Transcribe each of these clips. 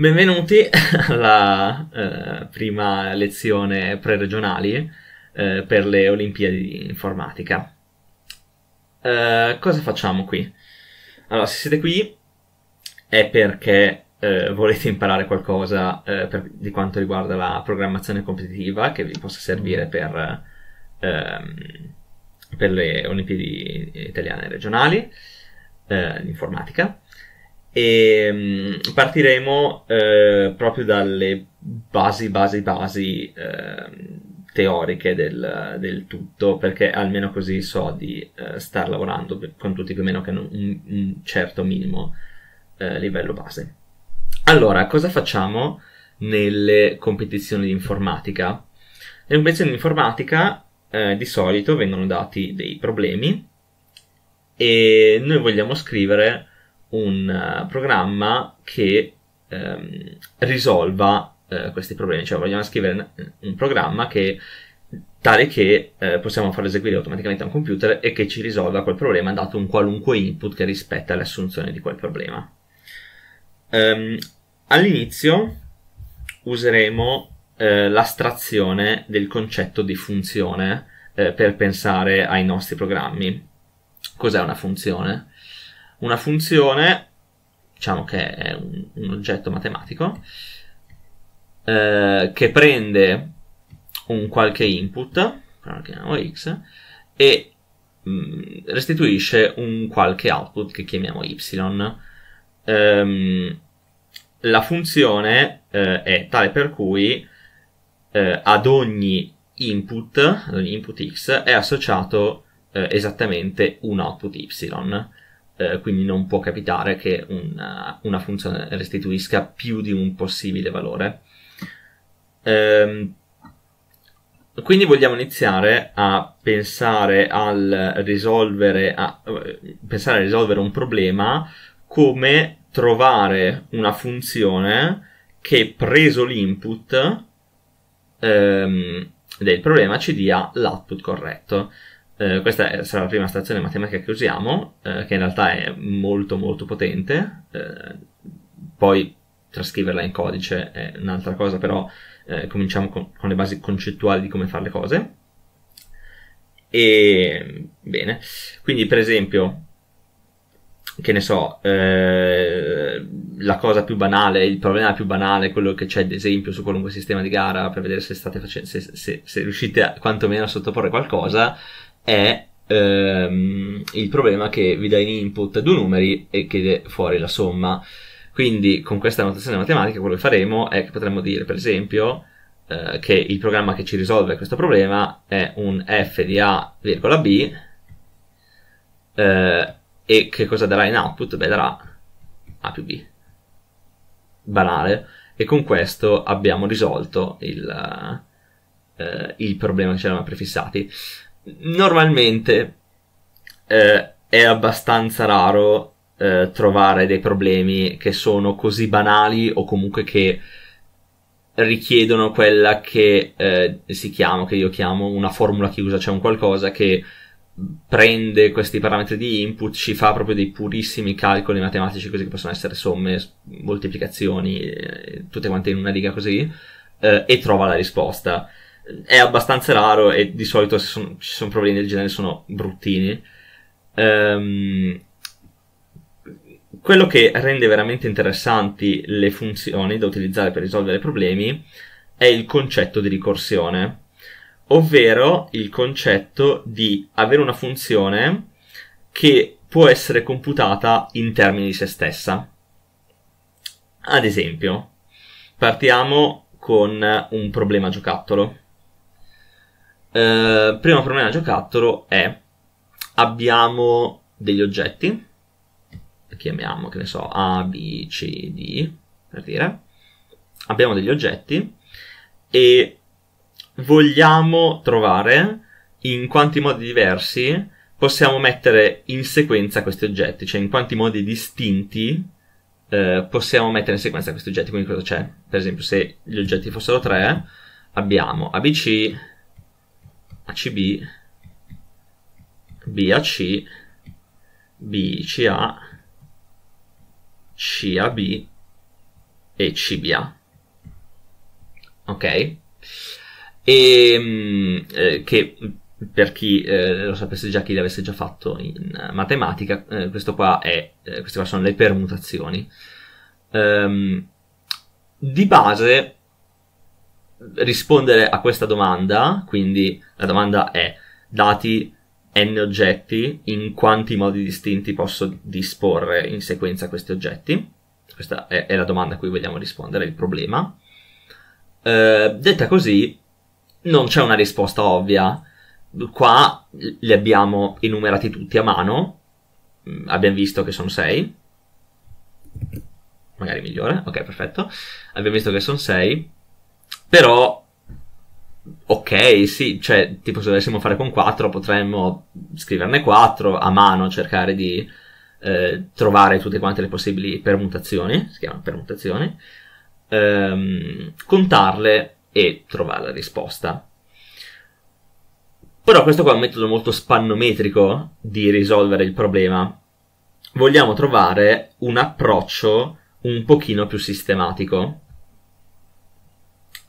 Benvenuti alla eh, prima lezione pre-regionali eh, per le Olimpiadi di informatica. Eh, cosa facciamo qui? Allora, se siete qui è perché eh, volete imparare qualcosa eh, per, di quanto riguarda la programmazione competitiva che vi possa servire per, ehm, per le Olimpiadi italiane regionali eh, di informatica e mm, partiremo eh, proprio dalle basi, basi, basi eh, teoriche del, del, tutto, perché almeno così so di eh, star lavorando con tutti più o meno che hanno un, un, certo minimo eh, livello base. Allora, cosa facciamo nelle competizioni di informatica? Nelle competizioni di informatica eh, di solito vengono dati dei problemi e noi vogliamo scrivere un eh, programma che um, risolva uh, questi problemi, cioè vogliamo scrivere un, un programma che tale che eh, possiamo farlo eseguire automaticamente a un computer e che ci risolva quel problema dato un qualunque input che rispetta l'assunzione di quel problema. Um, all'inizio useremo eh, l'astrazione del concetto di funzione eh, per pensare ai nostri programmi. Cos'è una funzione? una funzione, diciamo che è un, un oggetto matematico, eh, che prende un qualche input, chiamiamo x, e mh, mm, restituisce un qualche output che chiamiamo y. Ehm, la funzione eh, è tale per cui eh, ad ogni input, ad ogni input x, è associato eh, esattamente un output y eh, quindi non può capitare che una, eh, una, funzione restituisca più di un possibile valore. Ehm, quindi vogliamo iniziare a pensare al risolvere, a, eh, pensare a risolvere un problema come trovare una funzione che preso l'input ehm, del problema ci dia l'output corretto. Eh, questa sarà la prima stazione matematica che usiamo, eh, che in realtà è molto molto potente, eh, poi trascriverla in codice è un'altra cosa, però eh, cominciamo con, con le basi concettuali di come fare le cose. E bene, quindi per esempio che ne so, eh, la cosa più banale, il problema più banale è quello che c'è, ad esempio, su qualunque sistema di gara per vedere se state facendo, se, se, se riuscite a, quantomeno a sottoporre qualcosa è ehm, il problema che vi dà in input due numeri e chiede fuori la somma. Quindi con questa notazione matematica quello che faremo è che potremmo dire per esempio eh, che il programma che ci risolve questo problema è un f di a, b eh, e che cosa darà in output? Beh darà a più b. Banale. E con questo abbiamo risolto il, eh, il problema che ci eravamo prefissati normalmente eh, è abbastanza raro eh, trovare dei problemi che sono così banali o comunque che richiedono quella che eh, si chiama, che io chiamo una formula chiusa, cioè un qualcosa che prende questi parametri di input, ci fa proprio dei purissimi calcoli matematici così che possono essere somme, moltiplicazioni, eh, tutte quante in una riga così, eh, e trova la risposta è abbastanza raro e di solito se son, ci sono problemi del genere sono bruttini. Um, quello che rende veramente interessanti le funzioni da utilizzare per risolvere problemi è il concetto di ricorsione, ovvero il concetto di avere una funzione che può essere computata in termini di se stessa. Ad esempio, partiamo con un problema giocattolo. Eh, primo problema giocattolo è abbiamo degli oggetti, chiamiamo, che ne so, A, B, C, D, per dire, abbiamo degli oggetti e vogliamo trovare in quanti modi diversi possiamo mettere in sequenza questi oggetti, cioè in quanti modi distinti eh, possiamo mettere in sequenza questi oggetti. Quindi cosa c'è? Per esempio, se gli oggetti fossero tre, abbiamo ABC, ACB, BAC, BCA, CAB e CBA. Ok? E mm, eh, che mm, per chi eh, lo sapesse già, chi l'avesse già fatto in eh, matematica, eh, questo qua è, eh, queste qua sono le permutazioni. Um, di base rispondere a questa domanda, quindi la domanda è dati n oggetti, in quanti modi distinti posso disporre in sequenza questi oggetti? Questa è, è la domanda a cui vogliamo rispondere, il problema. Eh, detta così, non c'è una risposta ovvia. Qua li abbiamo enumerati tutti a mano, mm, abbiamo visto che sono 6. Magari migliore, ok, perfetto. Abbiamo visto che sono 6 però, ok, sì, cioè, tipo se dovessimo fare con 4 potremmo scriverne 4 a mano, cercare di eh, trovare tutte quante le possibili permutazioni, si chiamano permutazioni, ehm, contarle e trovare la risposta. Però questo qua è un metodo molto spannometrico di risolvere il problema. Vogliamo trovare un approccio un pochino più sistematico.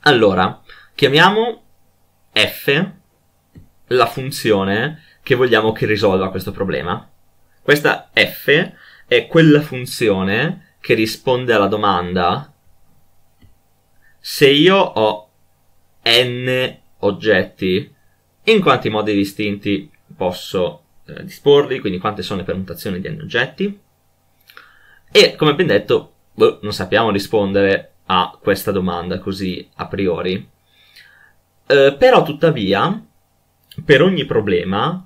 Allora, chiamiamo f la funzione che vogliamo che risolva questo problema. Questa f è quella funzione che risponde alla domanda se io ho n oggetti, in quanti modi distinti posso eh, disporli, quindi quante sono le permutazioni di n oggetti. E come ben detto, boh, non sappiamo rispondere a questa domanda così a priori. Eh, però tuttavia, per ogni problema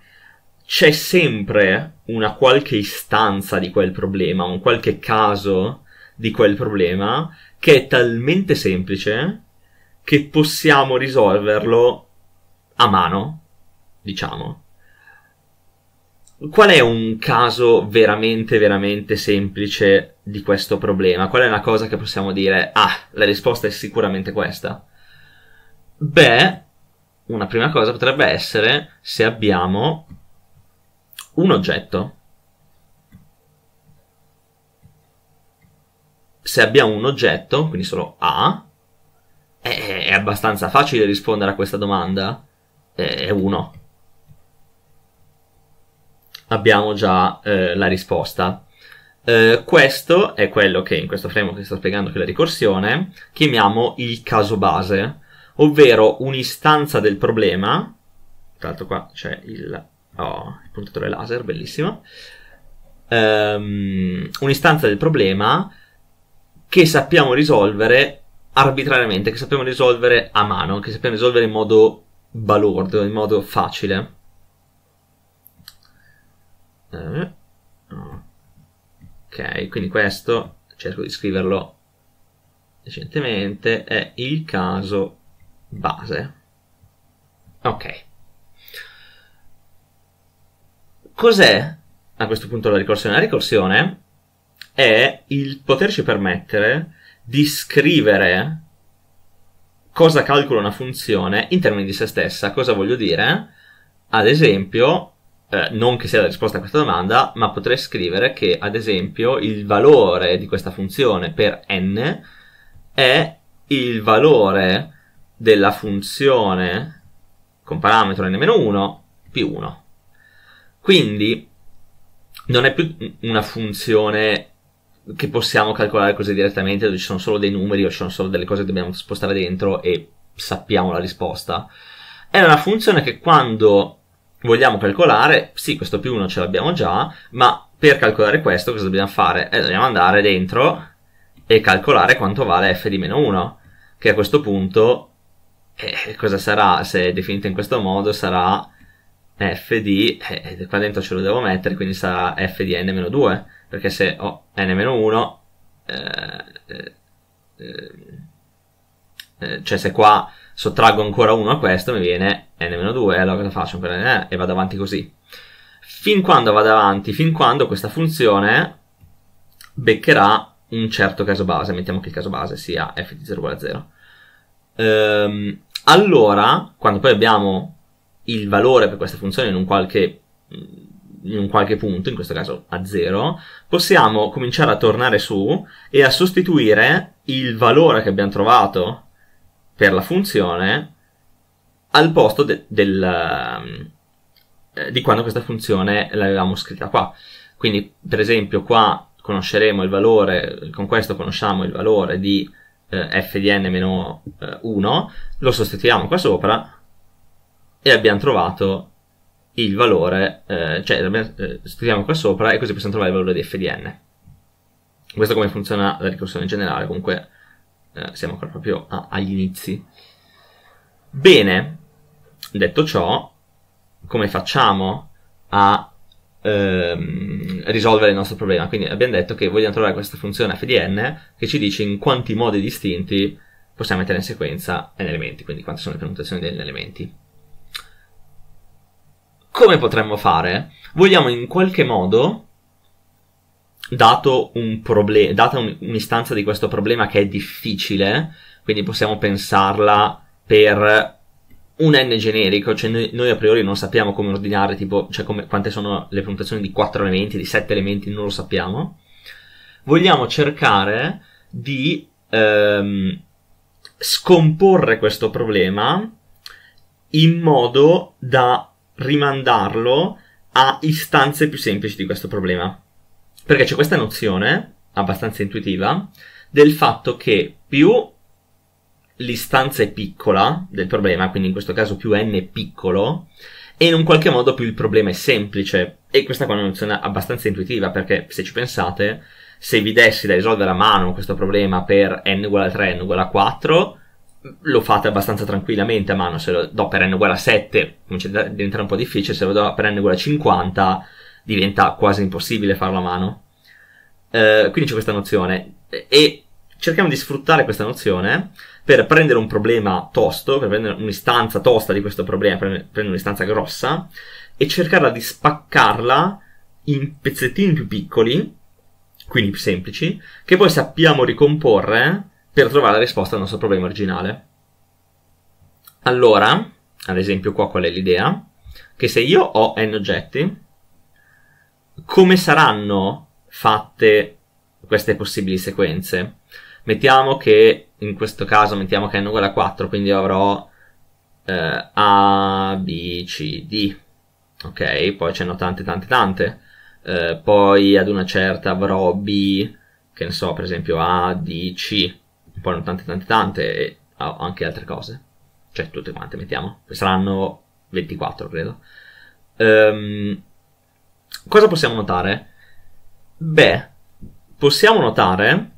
c'è sempre una qualche istanza di quel problema, un qualche caso di quel problema che è talmente semplice che possiamo risolverlo a mano, diciamo. Qual è un caso veramente, veramente semplice di questo problema? Qual è una cosa che possiamo dire, ah, la risposta è sicuramente questa? Beh, una prima cosa potrebbe essere se abbiamo un oggetto. Se abbiamo un oggetto, quindi solo A, è, abbastanza facile rispondere a questa domanda. È uno abbiamo già eh, la risposta. Eh, questo è quello che in questo framework che sto spiegando che è la ricorsione chiamiamo il caso base, ovvero un'istanza del problema. Tra l'altro qua c'è il, oh, il puntatore laser, bellissimo. Um, un'istanza del problema che sappiamo risolvere arbitrariamente, che sappiamo risolvere a mano, che sappiamo risolvere in modo balordo, in modo facile. Eh, mm. Ok, quindi questo cerco di scriverlo decentemente è il caso base. Ok. Cos'è a questo punto la ricorsione? La ricorsione è il poterci permettere di scrivere cosa calcola una funzione in termini di se stessa. Cosa voglio dire? Ad esempio, eh, non che sia la risposta a questa domanda, ma potrei scrivere che, ad esempio, il valore di questa funzione per n è il valore della funzione con parametro n-1 più 1. Quindi non è più una funzione che possiamo calcolare così direttamente, dove ci sono solo dei numeri o ci sono solo delle cose che dobbiamo spostare dentro e sappiamo la risposta. È una funzione che quando vogliamo calcolare, sì, questo più 1 ce l'abbiamo già, ma per calcolare questo cosa dobbiamo fare? Eh, dobbiamo andare dentro e calcolare quanto vale f di meno 1, che a questo punto, eh, cosa sarà? Se è definita in questo modo, sarà f di, eh, qua dentro ce lo devo mettere, quindi sarà f di n-2, meno perché se ho n-1, meno eh, eh, eh, cioè se qua sottraggo ancora 1 a questo, mi viene n-2, allora cosa faccio? Eh, e vado avanti così. Fin quando vado avanti, fin quando questa funzione beccherà un certo caso base, mettiamo che il caso base sia f di 0 uguale a 0. Ehm, allora, quando poi abbiamo il valore per questa funzione in un qualche in un qualche punto, in questo caso a 0, possiamo cominciare a tornare su e a sostituire il valore che abbiamo trovato per la funzione al posto de- del, ehm, eh, di quando questa funzione l'avevamo scritta qua. Quindi, per esempio, qua conosceremo il valore, con questo conosciamo il valore di eh, f di n-1, lo sostituiamo qua sopra e abbiamo trovato il valore, eh, cioè eh, scriviamo qua sopra e così possiamo trovare il valore di f di n. Questo è come funziona la ricorsione in generale, comunque eh, siamo ancora proprio a, agli inizi. Bene, detto ciò, come facciamo a ehm, risolvere il nostro problema? Quindi abbiamo detto che vogliamo trovare questa funzione f di n che ci dice in quanti modi distinti possiamo mettere in sequenza n elementi, quindi quante sono le permutazioni degli elementi. Come potremmo fare? Vogliamo in qualche modo dato un problem- data un- un'istanza di questo problema che è difficile, quindi possiamo pensarla per un n generico, cioè noi, noi, a priori non sappiamo come ordinare, tipo, cioè come, quante sono le puntuazioni di 4 elementi, di 7 elementi, non lo sappiamo. Vogliamo cercare di ehm, scomporre questo problema in modo da rimandarlo a istanze più semplici di questo problema. Perché c'è questa nozione, abbastanza intuitiva, del fatto che più l'istanza è piccola del problema, quindi in questo caso più n è piccolo, e in un qualche modo più il problema è semplice. E questa qua è una nozione abbastanza intuitiva, perché se ci pensate, se vi dessi da risolvere a mano questo problema per n uguale a 3, n uguale a 4, lo fate abbastanza tranquillamente a mano. Se lo do per n uguale a 7, comincia a diventare un po' difficile, se lo do per n uguale a 50, diventa quasi impossibile farlo a mano. Eh, quindi c'è questa nozione e cerchiamo di sfruttare questa nozione per prendere un problema tosto, per prendere un'istanza tosta di questo problema, prendere un'istanza grossa e cercarla di spaccarla in pezzettini più piccoli, quindi più semplici, che poi sappiamo ricomporre per trovare la risposta al nostro problema originale. Allora, ad esempio qua qual è l'idea? Che se io ho n oggetti, come saranno fatte queste possibili sequenze? Mettiamo che, in questo caso, mettiamo che è uguale a 4, quindi avrò eh, A, B, C, D. Ok, poi ce n'ho tante, tante, tante. Eh, poi ad una certa avrò B, che ne so, per esempio A, D, C. Poi ne ho tante, tante, tante, e anche altre cose. Cioè, tutte quante, mettiamo. Saranno 24, credo. Ehm... Um, cosa possiamo notare? Beh, possiamo notare,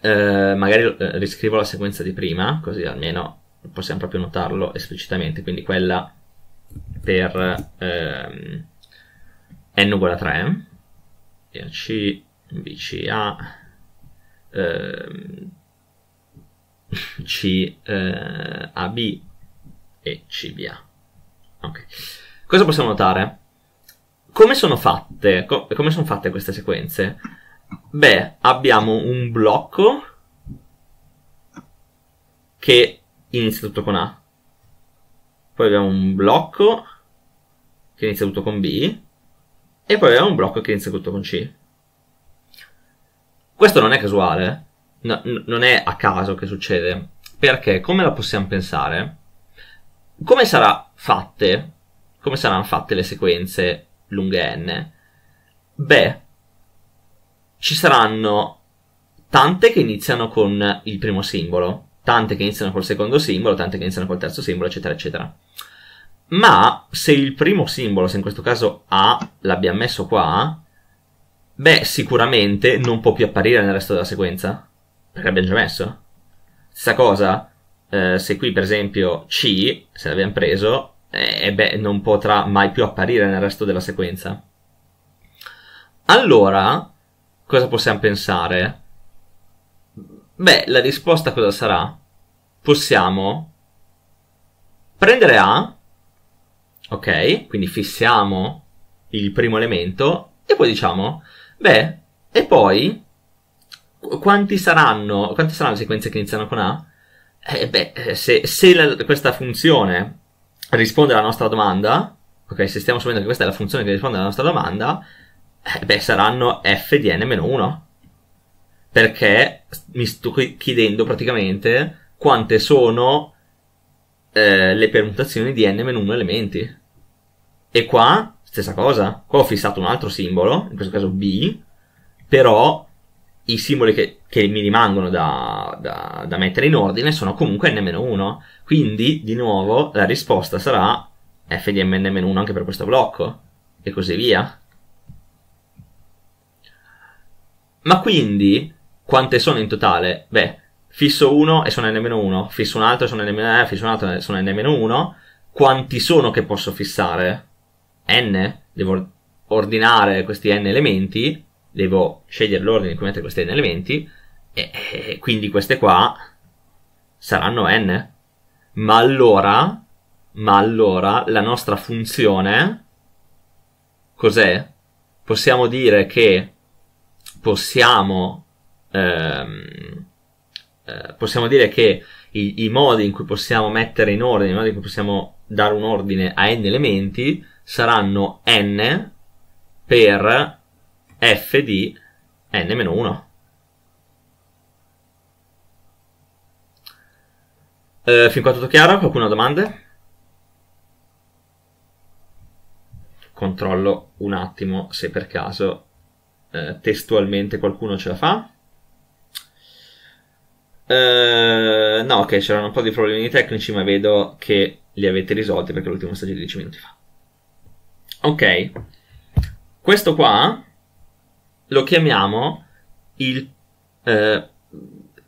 eh, magari eh, riscrivo la sequenza di prima, così almeno possiamo proprio notarlo esplicitamente, quindi quella per ehm, n uguale a 3, C, a, ehm, C, eh, b, e c, CBA. Okay. Cosa possiamo notare? come sono fatte? Co- come sono fatte queste sequenze? Beh, abbiamo un blocco che inizia tutto con A. Poi abbiamo un blocco che inizia tutto con B. E poi abbiamo un blocco che inizia tutto con C. Questo non è casuale, eh. no, n- non è a caso che succede, perché come la possiamo pensare? Come, sarà fatte, come saranno fatte le sequenze lunghe n, beh, ci saranno tante che iniziano con il primo simbolo, tante che iniziano col secondo simbolo, tante che iniziano col terzo simbolo, eccetera, eccetera. Ma se il primo simbolo, se in questo caso A l'abbiamo messo qua, beh, sicuramente non può più apparire nel resto della sequenza, perché l'abbiamo già messo. Stessa cosa, eh, se qui per esempio C, se l'abbiamo preso, eh, e beh, non potrà mai più apparire nel resto della sequenza. Allora, cosa possiamo pensare? Beh, la risposta cosa sarà? Possiamo prendere A, ok? Quindi fissiamo il primo elemento e poi diciamo, beh, e poi quanti saranno, quante saranno le sequenze che iniziano con A? Eh beh, eh, se, se la, questa funzione risponde alla nostra domanda, ok, se stiamo assumendo che questa è la funzione che risponde alla nostra domanda, eh, beh, saranno f di n-1, perché mi sto chiedendo praticamente quante sono eh, le permutazioni di n-1 elementi. E qua, stessa cosa, qua ho fissato un altro simbolo, in questo caso b, però i simboli che, che mi rimangono da, da, da, mettere in ordine sono comunque n-1, quindi di nuovo la risposta sarà f di mn-1 anche per questo blocco, e così via. Ma quindi, quante sono in totale? Beh, fisso 1 e sono n-1, fisso un altro e sono n-1, eh, fisso un altro e sono n-1, quanti sono che posso fissare? n, devo ordinare questi n elementi, devo scegliere l'ordine in cui mettere questi elementi e, e quindi queste qua saranno n. Ma allora, ma allora la nostra funzione cos'è? Possiamo dire che possiamo ehm, eh, possiamo dire che i, i, modi in cui possiamo mettere in ordine, i modi in cui possiamo dare un ordine a n elementi saranno n per f di n-1. Eh, fin qua tutto chiaro? Qualcuno ha domande? Controllo un attimo se per caso eh, testualmente qualcuno ce la fa. Eh, no, ok, c'erano un po' di problemi tecnici, ma vedo che li avete risolti perché l'ultimo messaggio di 10 minuti fa. Ok, questo qua lo chiamiamo il eh,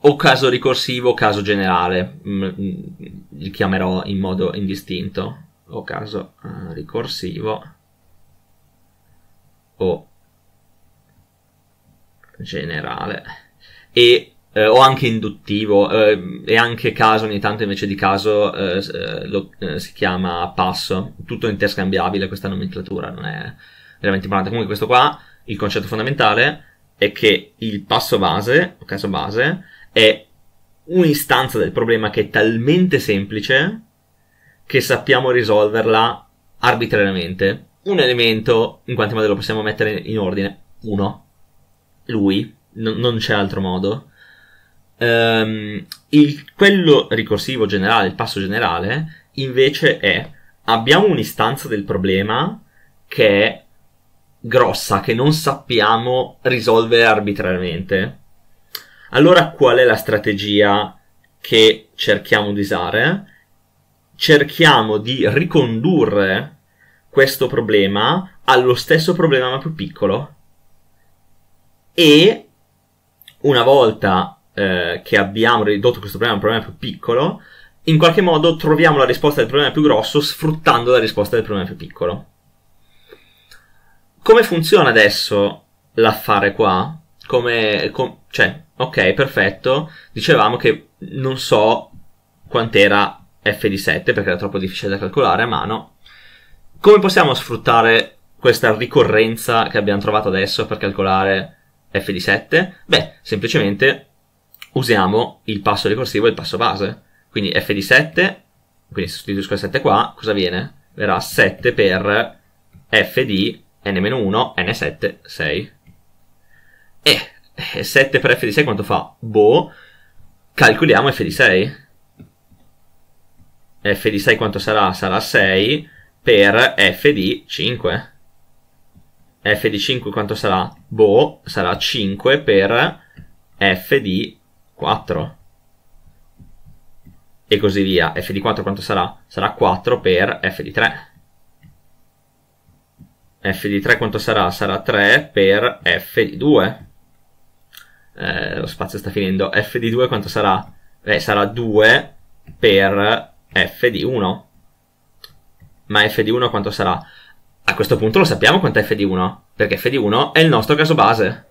o caso ricorsivo o caso generale, mm, mm, li chiamerò in modo indistinto, o caso eh, ricorsivo o generale e eh, o anche induttivo eh, e anche caso ogni tanto invece di caso eh, eh, lo, eh, si chiama passo tutto interscambiabile questa nomenclatura non è veramente importante comunque questo qua il concetto fondamentale è che il passo base, o caso base, è un'istanza del problema che è talmente semplice che sappiamo risolverla arbitrariamente. Un elemento, in quanti modi lo possiamo mettere in ordine? Uno. Lui. N- non c'è altro modo. Um, il, quello ricorsivo generale, il passo generale, invece è abbiamo un'istanza del problema che è grossa che non sappiamo risolvere arbitrariamente, allora qual è la strategia che cerchiamo di usare? Cerchiamo di ricondurre questo problema allo stesso problema ma più piccolo e una volta eh, che abbiamo ridotto questo problema a un problema più piccolo, in qualche modo troviamo la risposta del problema più grosso sfruttando la risposta del problema più piccolo come funziona adesso l'affare qua? Come, com- cioè, ok, perfetto. Dicevamo che non so quant'era f di 7 perché era troppo difficile da calcolare a mano. Come possiamo sfruttare questa ricorrenza che abbiamo trovato adesso per calcolare f di 7? Beh, semplicemente usiamo il passo ricorsivo e il passo base. Quindi f di 7, quindi sostituisco il 7 qua, cosa viene? Verrà 7 per f di n-1, n7, 6. E 7 per f di 6 quanto fa? Boh, calcoliamo f di 6. f di 6 quanto sarà? Sarà 6 per f di 5. f di 5 quanto sarà? Boh, sarà 5 per f di 4. E così via. f di 4 quanto sarà? Sarà 4 per f di 3 f di 3 quanto sarà? Sarà 3 per f di 2. Eh, lo spazio sta finendo. f di 2 quanto sarà? Beh, sarà 2 per f di 1. Ma f di 1 quanto sarà? A questo punto lo sappiamo quanto è f di 1, perché f di 1 è il nostro caso base.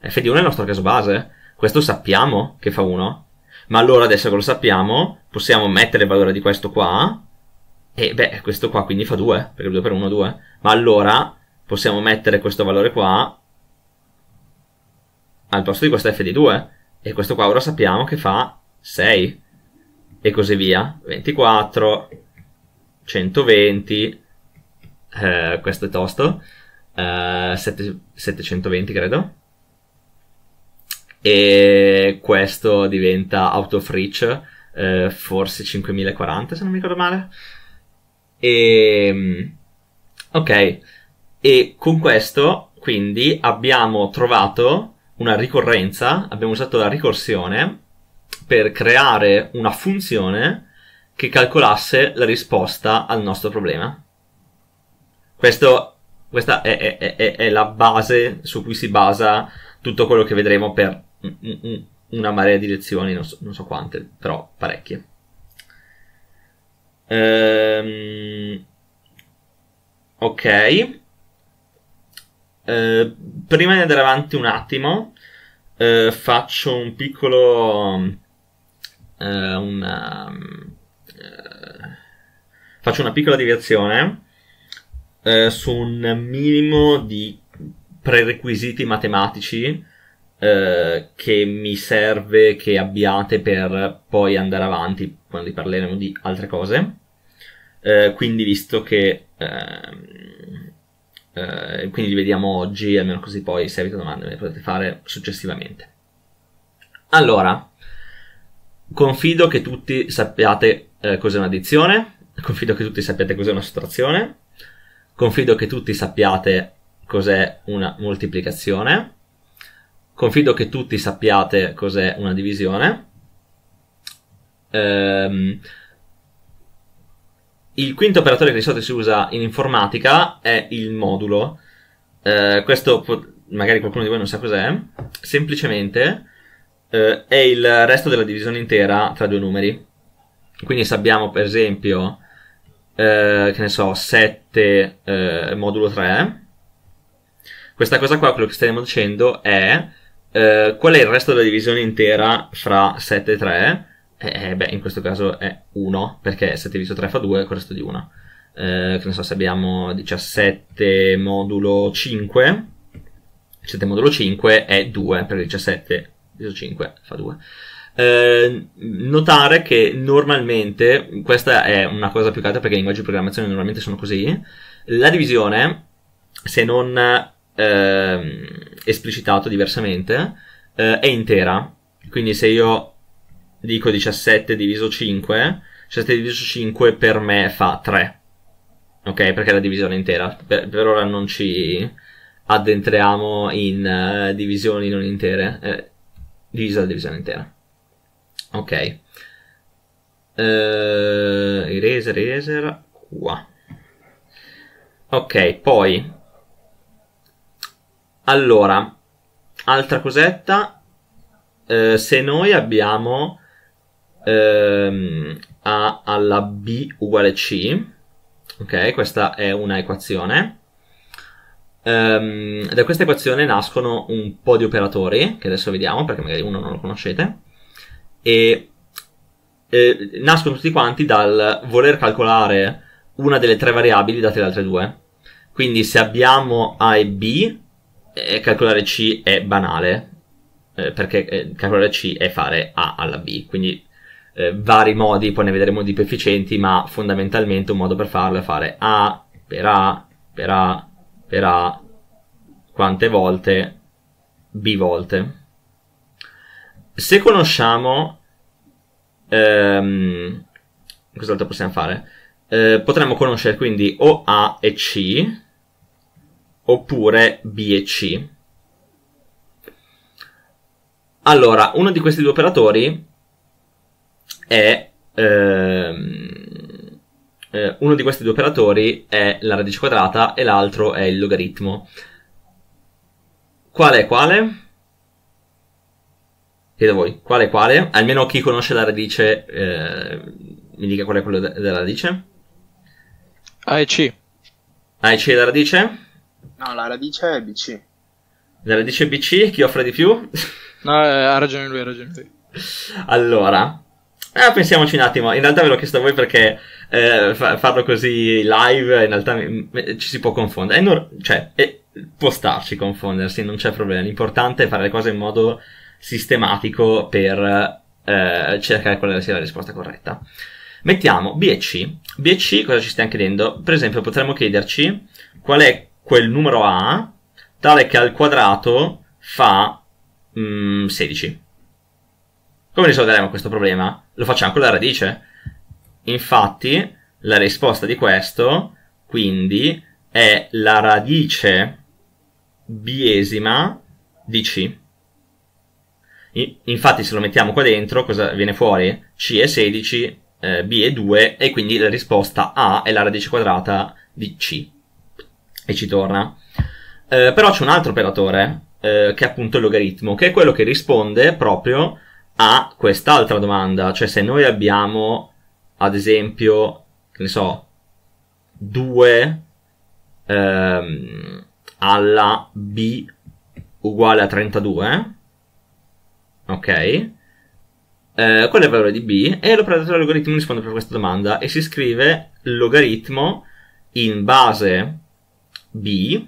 f di 1 è il nostro caso base. Questo sappiamo che fa 1. Ma allora adesso che lo sappiamo, possiamo mettere il valore di questo qua e beh, questo qua quindi fa 2, perché 2 per 1 è 2. Ma allora possiamo mettere questo valore qua al posto di questo f di 2. E questo qua ora sappiamo che fa 6. E così via. 24, 120, eh, questo è tosto, eh, 7, 720 credo. E questo diventa out of reach, eh, forse 5040 se non mi ricordo male. E, ehm, ok, e con questo quindi abbiamo trovato una ricorrenza, abbiamo usato la ricorsione per creare una funzione che calcolasse la risposta al nostro problema. Questo, questa è, è, è, è, la base su cui si basa tutto quello che vedremo per una marea di lezioni, non so, non so quante, però parecchie. Ehm, ok. Eh, prima di andare avanti un attimo, eh, faccio un piccolo. Eh, una, eh, faccio una piccola deviazione eh, su un minimo di prerequisiti matematici eh, che mi serve che abbiate per poi andare avanti quando parleremo di altre cose. Eh, quindi, visto che ehm, eh, quindi li vediamo oggi, almeno così poi se avete domande me le potete fare successivamente. Allora, confido che tutti sappiate eh, cos'è un'addizione, confido che tutti sappiate cos'è una sottrazione, confido che tutti sappiate cos'è una moltiplicazione, confido che tutti sappiate cos'è una divisione ehm, il quinto operatore che di solito si usa in informatica è il modulo. Eh, questo po- magari qualcuno di voi non sa cos'è. Semplicemente eh, è il resto della divisione intera tra due numeri. Quindi se abbiamo per esempio, eh, che ne so, 7 eh, modulo 3, questa cosa qua, quello che stiamo dicendo è eh, qual è il resto della divisione intera fra 7 e 3 eh, eh, beh, in questo caso è 1, perché 7 diviso 3 fa 2, con il resto di 1. Eh, che ne so, se abbiamo 17 modulo 5, 7 modulo 5 è 2, perché 17 diviso 5 fa 2. Eh, notare che normalmente, questa è una cosa più calda perché i linguaggi di programmazione normalmente sono così, la divisione, se non ehm, esplicitato diversamente, eh, è intera. Quindi se io dico 17 diviso 5, 17 diviso 5 per me fa 3. Ok, perché è la divisione intera. Per, per ora non ci addentriamo in uh, divisioni non intere. Eh, divisa la divisione intera. Ok. Uh, eraser, eraser, qua. Ok, poi. Allora, altra cosetta. Uh, se noi abbiamo ehm, A alla B uguale C, ok? Questa è una equazione. Ehm, da questa equazione nascono un po' di operatori, che adesso vediamo perché magari uno non lo conoscete, e eh, nascono tutti quanti dal voler calcolare una delle tre variabili date le altre due. Quindi se abbiamo A e B, eh, calcolare C è banale, eh, perché eh, calcolare C è fare A alla B, quindi eh, vari modi, poi ne vedremo di più efficienti, ma fondamentalmente un modo per farlo è fare A per A per A per A quante volte B volte. Se conosciamo ehm, cos'altro possiamo fare? Eh, potremmo conoscere quindi o A e C oppure B e C. Allora, uno di questi due operatori è ehm, eh, uno di questi due operatori è la radice quadrata e l'altro è il logaritmo. Quale è quale? Chiedo voi, quale è quale? Almeno chi conosce la radice eh, mi dica qual è quello de- della radice. A e C. A e C è la radice? No, la radice è BC. La radice BC, chi offre di più? No, eh, ha ragione lui, ha ragione lui. Allora, eh, pensiamoci un attimo, in realtà ve l'ho chiesto a voi perché eh, fa- farlo così live in realtà m- m- ci si può confondere, no- cioè è, può starci confondersi, non c'è problema, l'importante è fare le cose in modo sistematico per eh, cercare quale sia la risposta corretta. Mettiamo B e C, B e C cosa ci stiamo chiedendo? Per esempio potremmo chiederci qual è quel numero A tale che al quadrato fa mm, 16. Come risolveremo questo problema? lo facciamo con la radice. Infatti, la risposta di questo, quindi, è la radice biesima di C. Infatti, se lo mettiamo qua dentro, cosa viene fuori? C è 16, eh, B è 2, e quindi la risposta A è la radice quadrata di C. E ci torna. Eh, però c'è un altro operatore, eh, che è appunto il logaritmo, che è quello che risponde proprio a quest'altra domanda, cioè se noi abbiamo ad esempio, che ne so, due ehm, alla b uguale a 32, ok? Eh, qual è il valore di b? E l'operatore logaritmo risponde per questa domanda e si scrive logaritmo in base b,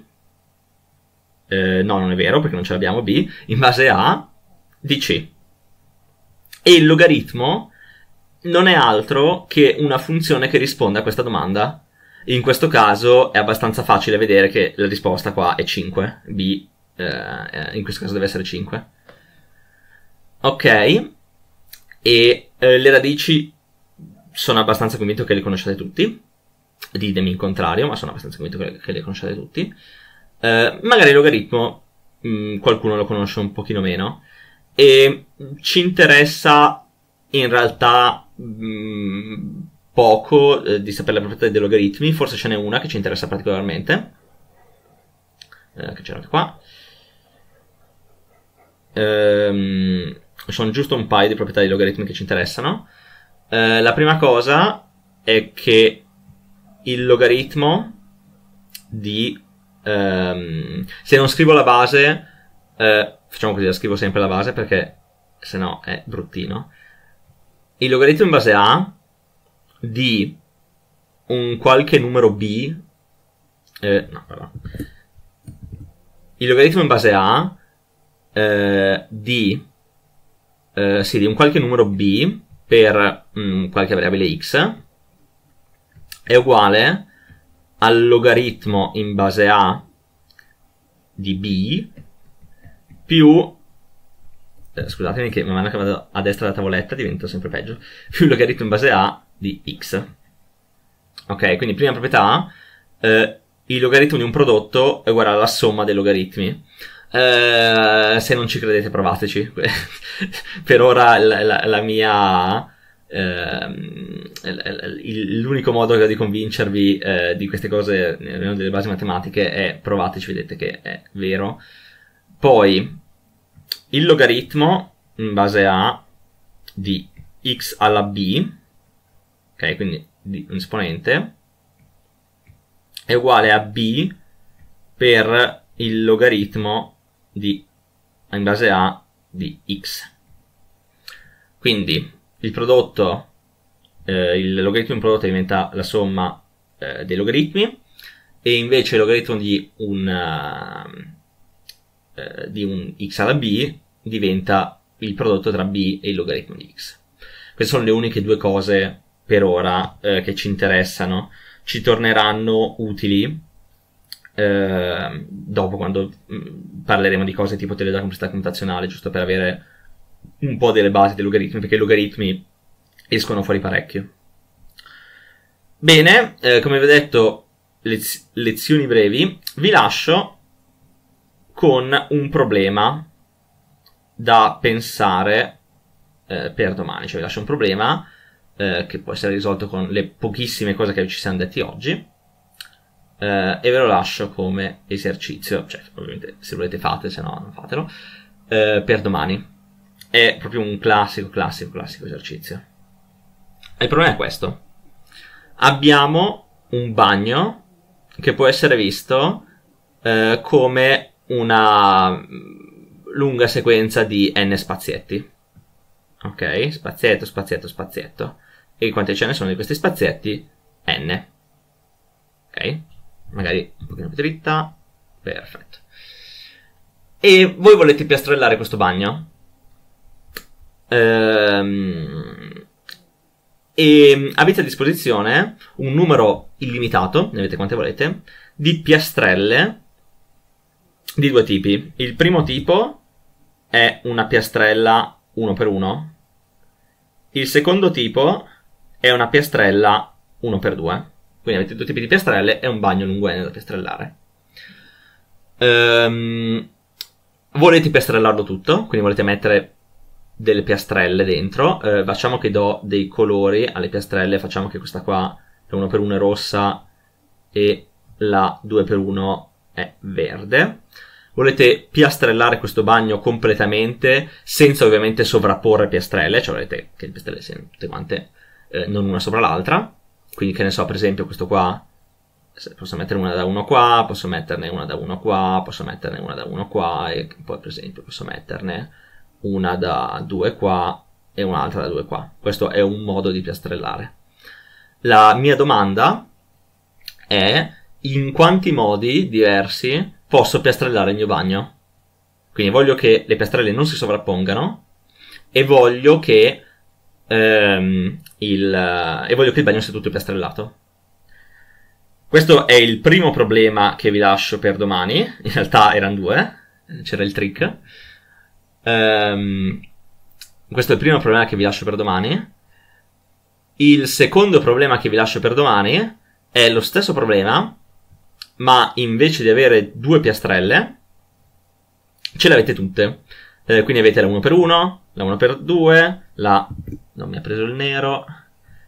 eh, no non è vero perché non ce l'abbiamo b, in base a di c. E il logaritmo non è altro che una funzione che risponde a questa domanda. In questo caso è abbastanza facile vedere che la risposta qua è 5, B eh, in questo caso deve essere 5. Ok, e eh, le radici sono abbastanza convinto che le conosciate tutti. Ditemi in contrario, ma sono abbastanza convinto che le conosciate tutti. Eh, magari il logaritmo mh, mm, qualcuno lo conosce un pochino meno e ci interessa in realtà mh, mm, poco eh, di sapere le proprietà dei logaritmi, forse ce n'è una che ci interessa particolarmente, eh, che c'era anche qua. Ehm, sono giusto un paio di proprietà dei logaritmi che ci interessano. Eh, la prima cosa è che il logaritmo di... Ehm, se non scrivo la base eh, facciamo così, la scrivo sempre la base perché se no è bruttino. Il logaritmo in base A di un qualche numero B, eh, no, pardon. Il logaritmo in base A eh, di, eh, sì, di un qualche numero B per mh, mm, qualche variabile x è uguale al logaritmo in base A di B più eh, scusatemi che man mano che vado a destra della tavoletta divento sempre peggio più il logaritmo in base a di x ok quindi prima proprietà eh, il logaritmo di un prodotto è uguale alla somma dei logaritmi eh, se non ci credete provateci per ora la, la, la mia ehm, l'unico modo di convincervi eh, di queste cose almeno delle basi matematiche è provateci, vedete che è vero poi il logaritmo in base a di x alla b, ok, quindi di un esponente, è uguale a b per il logaritmo di in base a di x. Quindi il prodotto, eh, il logaritmo di un prodotto diventa la somma eh, dei logaritmi e invece il logaritmo di un... Uh, eh, di un x alla b diventa il prodotto tra b e il logaritmo di x. Queste sono le uniche due cose per ora eh, che ci interessano, ci torneranno utili eh, dopo quando mm, parleremo di cose tipo teoria della complessità computazionale, giusto per avere un po' delle basi dei logaritmi, perché i logaritmi escono fuori parecchio. Bene, eh, come vi ho detto, lez- lezioni brevi, vi lascio con un problema da pensare eh, per domani. Cioè, vi lascio un problema eh, che può essere risolto con le pochissime cose che ci siamo detti oggi. Eh, e ve lo lascio come esercizio, cioè ovviamente se volete fate, se no non fatelo, eh, per domani. È proprio un classico, classico, classico esercizio. E il problema è questo. Abbiamo un bagno che può essere visto eh, come una mm, lunga sequenza di n spazietti. Ok, spazietto, spazietto, spazietto. E quante ce ne sono di questi spazietti? n. Ok, magari un pochino più dritta. Perfetto. E voi volete piastrellare questo bagno? Ehm, e avete a disposizione un numero illimitato, ne avete quante volete, di piastrelle di due tipi. Il primo tipo è una piastrella 1x1. Il secondo tipo è una piastrella 1x2. Quindi avete due tipi di piastrelle e un bagno lunguenne da piastrellare. Um, volete piastrellarlo tutto, quindi volete mettere delle piastrelle dentro. Eh, facciamo che do dei colori alle piastrelle, facciamo che questa qua la 1x1 è rossa e la 2x1 è verde. Volete piastrellare questo bagno completamente, senza ovviamente sovrapporre piastrelle, cioè volete che le piastrelle siano tutte quante, eh, non una sopra l'altra. Quindi che ne so, per esempio questo qua posso mettere una da uno qua, posso metterne una da uno qua, posso metterne una da uno qua, e poi per esempio posso metterne una da due qua e un'altra da due qua. Questo è un modo di piastrellare. La mia domanda è in quanti modi diversi posso piastrellare il mio bagno. Quindi voglio che le piastrelle non si sovrappongano e voglio che, ehm, il, e voglio che il bagno sia tutto piastrellato. Questo è il primo problema che vi lascio per domani. In realtà erano due, c'era il trick. Um, questo è il primo problema che vi lascio per domani. Il secondo problema che vi lascio per domani è lo stesso problema, ma invece di avere due piastrelle, ce le avete tutte. Eh, quindi avete la 1x1, la 1x2, la... non mi ha preso il nero,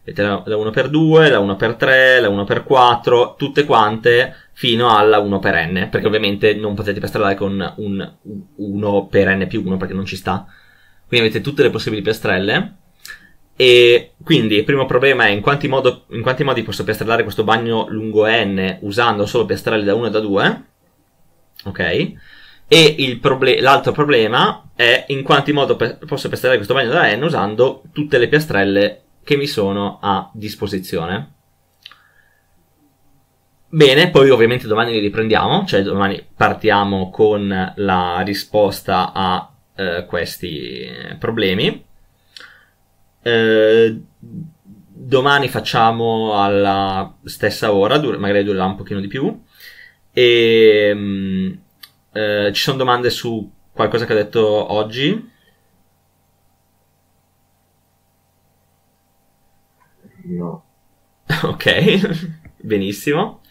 avete la, 1x2, la 1x3, la 1x4, tutte quante fino alla 1xn, perché ovviamente non potete piastrellare con un 1xn più 1 perché non ci sta. Quindi avete tutte le possibili piastrelle e quindi il primo problema è in quanti, modo, in quanti modi posso piastrellare questo bagno lungo n usando solo piastrelle da 1 e da 2. Ok? E proble- l'altro problema è in quanti modi pe- posso piastrellare questo bagno da n usando tutte le piastrelle che mi sono a disposizione. Bene, poi ovviamente domani li riprendiamo, cioè domani partiamo con la risposta a eh, questi problemi eh, domani facciamo alla stessa ora, dur- magari durerà un pochino di più. E ehm, mh, eh, ci sono domande su qualcosa che ho detto oggi? No. Ok, benissimo.